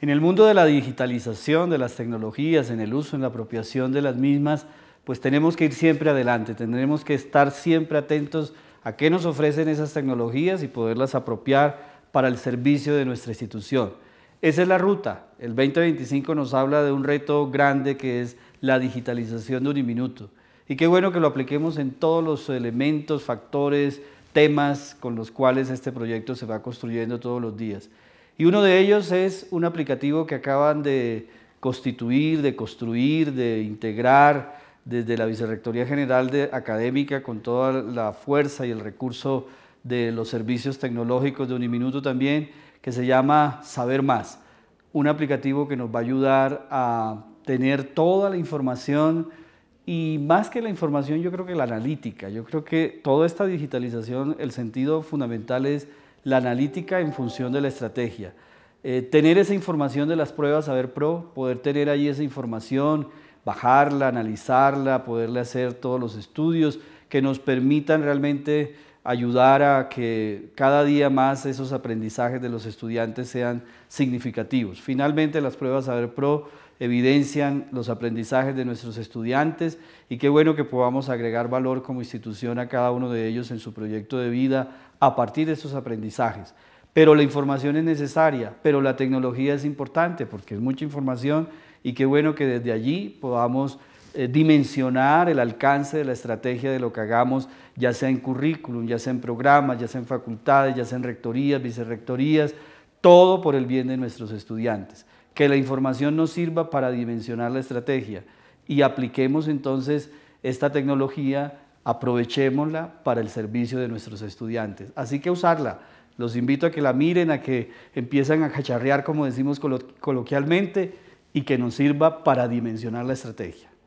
En el mundo de la digitalización, de las tecnologías, en el uso, en la apropiación de las mismas, pues tenemos que ir siempre adelante, tendremos que estar siempre atentos a qué nos ofrecen esas tecnologías y poderlas apropiar para el servicio de nuestra institución. Esa es la ruta. El 2025 nos habla de un reto grande que es la digitalización de un minuto Y qué bueno que lo apliquemos en todos los elementos, factores, temas con los cuales este proyecto se va construyendo todos los días. Y uno de ellos es un aplicativo que acaban de constituir, de construir, de integrar desde la Vicerrectoría General de Académica con toda la fuerza y el recurso de los servicios tecnológicos de Uniminuto también, que se llama Saber Más, un aplicativo que nos va a ayudar a tener toda la información y más que la información, yo creo que la analítica, yo creo que toda esta digitalización, el sentido fundamental es la analítica en función de la estrategia. Eh, tener esa información de las pruebas Saber Pro, poder tener ahí esa información, bajarla, analizarla, poderle hacer todos los estudios que nos permitan realmente ayudar a que cada día más esos aprendizajes de los estudiantes sean significativos. Finalmente, las pruebas Saber Pro evidencian los aprendizajes de nuestros estudiantes y qué bueno que podamos agregar valor como institución a cada uno de ellos en su proyecto de vida a partir de esos aprendizajes. Pero la información es necesaria, pero la tecnología es importante porque es mucha información y qué bueno que desde allí podamos eh, dimensionar el alcance de la estrategia de lo que hagamos, ya sea en currículum, ya sea en programas, ya sea en facultades, ya sea en rectorías, vicerrectorías, todo por el bien de nuestros estudiantes. Que la información nos sirva para dimensionar la estrategia y apliquemos entonces esta tecnología, aprovechémosla para el servicio de nuestros estudiantes. Así que usarla. Los invito a que la miren, a que empiezan a cacharrear, como decimos coloquialmente, y que nos sirva para dimensionar la estrategia.